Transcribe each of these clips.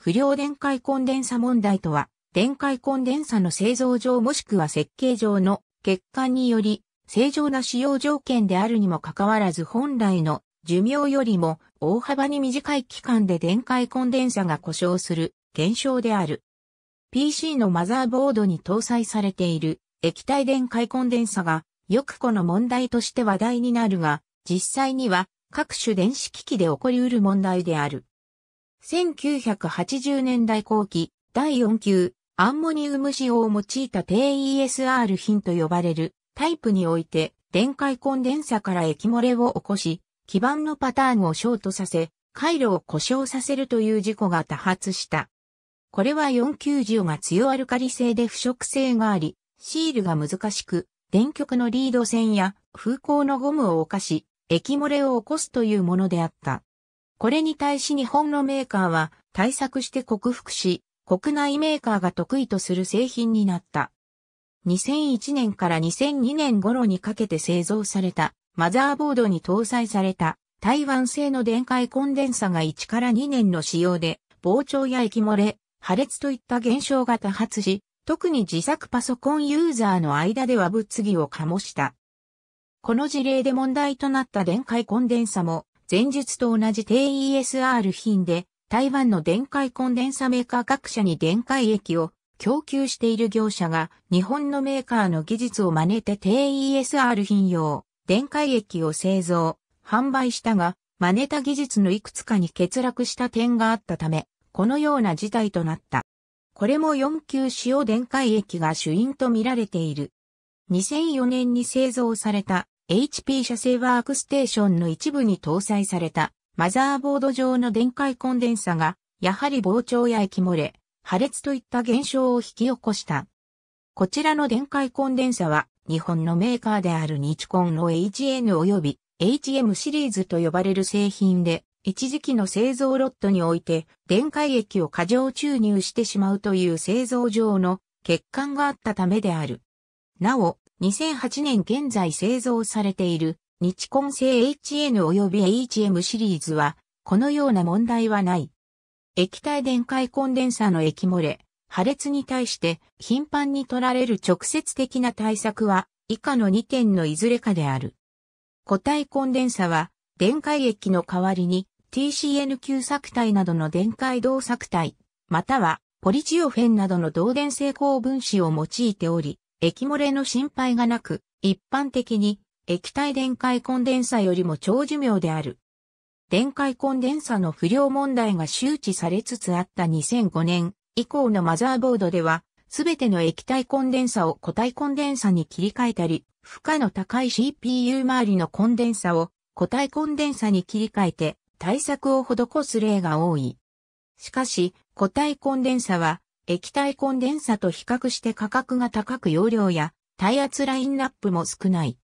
不良電解コンデンサ問題とは、電解コンデンサの製造上もしくは設計上の欠陥により、正常な使用条件であるにもかかわらず本来の寿命よりも大幅に短い期間で電解コンデンサが故障する現象である。PC のマザーボードに搭載されている液体電解コンデンサがよくこの問題として話題になるが、実際には各種電子機器で起こり得る問題である。1980年代後期、第4級、アンモニウム使用を用いた低 ESR 品と呼ばれるタイプにおいて、電解コンデンサから液漏れを起こし、基板のパターンをショートさせ、回路を故障させるという事故が多発した。これは4級塩が強アルカリ性で腐食性があり、シールが難しく、電極のリード線や風向のゴムを犯し、液漏れを起こすというものであった。これに対し日本のメーカーは対策して克服し、国内メーカーが得意とする製品になった。2001年から2002年頃にかけて製造されたマザーボードに搭載された台湾製の電解コンデンサが1から2年の使用で膨張や液漏れ、破裂といった現象が多発し、特に自作パソコンユーザーの間では物議を醸した。この事例で問題となった電解コンデンサも前述と同じ低 ESR 品で、台湾の電解コンデンサメーカー各社に電解液を供給している業者が、日本のメーカーの技術を真似て低 ESR 品用、電解液を製造、販売したが、真似た技術のいくつかに欠落した点があったため、このような事態となった。これも4級使用電解液が主因とみられている。2004年に製造された HP 社製ワークステーションの一部に搭載されたマザーボード上の電解コンデンサが、やはり膨張や液漏れ、破裂といった現象を引き起こした。こちらの電解コンデンサは、日本のメーカーであるニチコンの HN 及び HM シリーズと呼ばれる製品で、一時期の製造ロットにおいて、電解液を過剰注入してしまうという製造上の欠陥があったためである。なお、2008年現在製造されている日コン製 HN 及び HM シリーズは、このような問題はない。液体電解コンデンサの液漏れ、破裂に対して頻繁に取られる直接的な対策は、以下の2点のいずれかである。固体コンデンサは、電解液の代わりに TCN9 削体などの電解動作体、またはポリチオフェンなどの導電性高分子を用いており、液漏れの心配がなく、一般的に液体電解コンデンサよりも長寿命である。電解コンデンサの不良問題が周知されつつあった2005年以降のマザーボードでは、すべての液体コンデンサを固体コンデンサに切り替えたり、負荷の高い CPU 周りのコンデンサを固体コンデンサに切り替えて対策を施す例が多い。しかし、固体コンデンサは液体コンデンサと比較して価格が高く容量や耐圧ラインナップも少ない。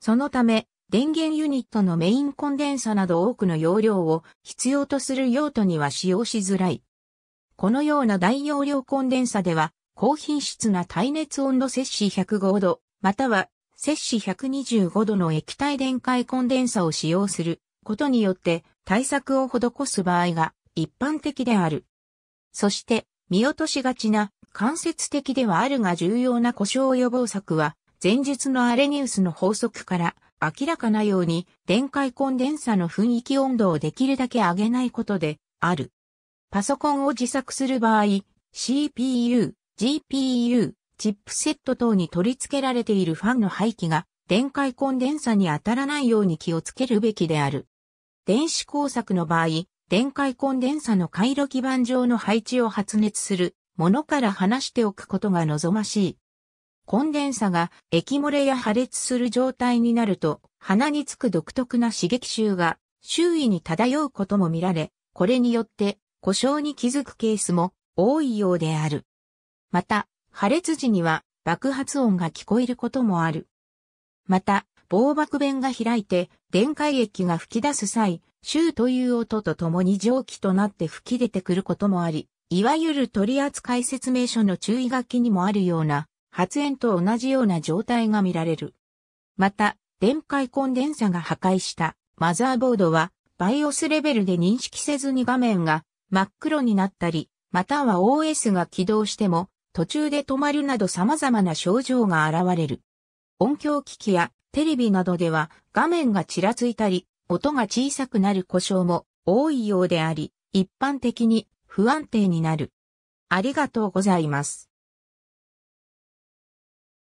そのため、電源ユニットのメインコンデンサなど多くの容量を必要とする用途には使用しづらい。このような大容量コンデンサでは、高品質な耐熱温度摂氏105度、または摂氏125度の液体電解コンデンサを使用することによって対策を施す場合が一般的である。そして、見落としがちな、間接的ではあるが重要な故障予防策は、前述のアレニウスの法則から明らかなように、電解コンデンサの雰囲気温度をできるだけ上げないことで、ある。パソコンを自作する場合、CPU、GPU、チップセット等に取り付けられているファンの排気が、電解コンデンサに当たらないように気をつけるべきである。電子工作の場合、電解コンデンサの回路基板上の配置を発熱するものから離しておくことが望ましい。コンデンサが液漏れや破裂する状態になると、鼻につく独特な刺激臭が周囲に漂うことも見られ、これによって故障に気づくケースも多いようである。また、破裂時には爆発音が聞こえることもある。また、防爆弁が開いて電解液が吹き出す際、臭という音とともに蒸気となって吹き出てくることもあり、いわゆる取扱説明書の注意書きにもあるような、発煙と同じような状態が見られる。また、電解コンデンサが破壊したマザーボードは、バイオスレベルで認識せずに画面が真っ黒になったり、または OS が起動しても、途中で止まるなど様々な症状が現れる。音響機器やテレビなどでは画面がちらついたり、音が小さくなる故障も多いようであり、一般的に不安定になる。ありがとうございます。